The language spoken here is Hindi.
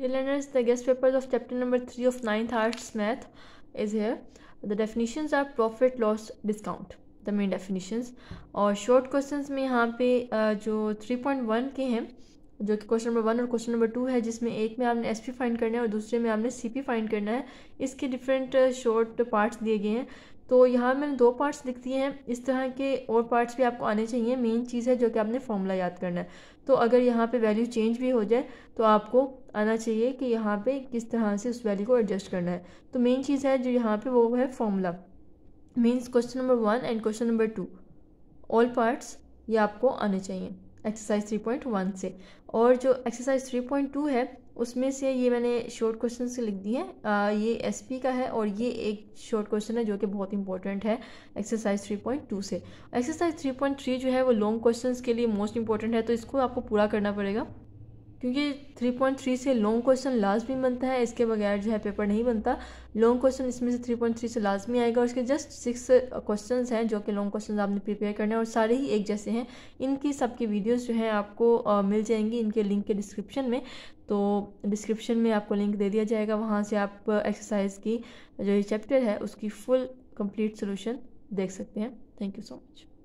Dear learners, the guest papers of chapter number three of ninth Arts Math is here. The definitions are profit, loss, discount. The main definitions और शॉर्ट क्वेश्चंस में यहाँ पे जो 3.1 के हैं जो कि क्वेश्चन नंबर वन और क्वेश्चन नंबर टू है जिसमें एक में आपने एस पी फाइंड करना है और दूसरे में आपने सी पी फाइंड करना है इसके डिफरेंट शॉर्ट पार्ट्स दिए गए हैं तो यहाँ मैंने दो पार्ट्स लिख दिए हैं इस तरह के और पार्ट्स भी आपको आने चाहिए मेन चीज़ है जो कि आपने फॉर्मूला याद करना है तो अगर यहाँ पे वैल्यू चेंज भी हो जाए तो आपको आना चाहिए कि यहाँ पे किस तरह से उस वैल्यू को एडजस्ट करना है तो मेन चीज़ है जो यहाँ पे वो है formula means question number one and question number two all parts ये आपको आने चाहिए एक्सरसाइज 3.1 से और जो एक्सरसाइज 3.2 है उसमें से ये मैंने शॉर्ट क्वेश्चन से लिख दिए हैं ये पी का है और ये एक शॉर्ट क्वेश्चन है जो कि बहुत इंपॉर्टेंट है एक्सरसाइज 3.2 से एक्सरसाइज 3.3 जो है वो लॉन्ग क्वेश्चन के लिए मोस्ट इंपॉर्टेंट है तो इसको आपको पूरा करना पड़ेगा क्योंकि 3.3 से लॉन्ग क्वेश्चन लाजमी बनता है इसके बगैर जो है पेपर नहीं बनता लॉन्ग क्वेश्चन इसमें से 3.3 से लाजमी आएगा और इसके जस्ट सिक्स क्वेश्चन हैं जो कि लॉन्ग क्वेश्चन आपने प्रिपेयर करने हैं और सारे ही एक जैसे हैं इनकी सबकी वीडियोज़ जो हैं आपको आ, uh, मिल जाएंगी इनके लिंक के डिस्क्रिप्शन में तो डिस्क्रिप्शन में आपको लिंक दे दिया जाएगा वहाँ से आप एक्सरसाइज uh, की जो ये चैप्टर है उसकी फुल कम्प्लीट सोल्यूशन देख सकते हैं थैंक यू सो मच